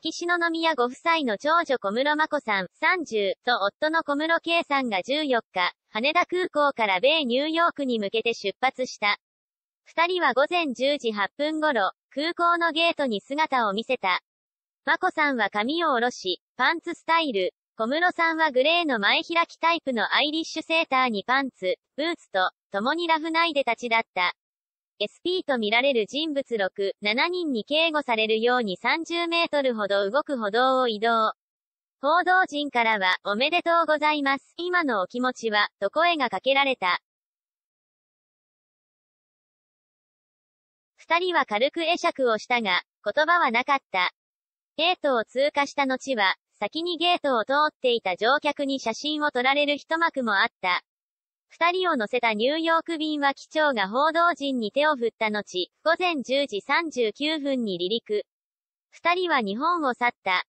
秋篠宮ご夫妻の長女小室眞子さん、30、と夫の小室圭さんが14日、羽田空港から米ニューヨークに向けて出発した。二人は午前10時8分頃、空港のゲートに姿を見せた。眞子さんは髪を下ろし、パンツスタイル、小室さんはグレーの前開きタイプのアイリッシュセーターにパンツ、ブーツと、共にラフ内で立ちだった。SP と見られる人物6、7人に警護されるように30メートルほど動く歩道を移動。報道陣からは、おめでとうございます。今のお気持ちは、と声がかけられた。二人は軽く会釈をしたが、言葉はなかった。ゲートを通過した後は、先にゲートを通っていた乗客に写真を撮られる一幕もあった。二人を乗せたニューヨーク便は機長が報道陣に手を振った後、午前10時39分に離陸。二人は日本を去った。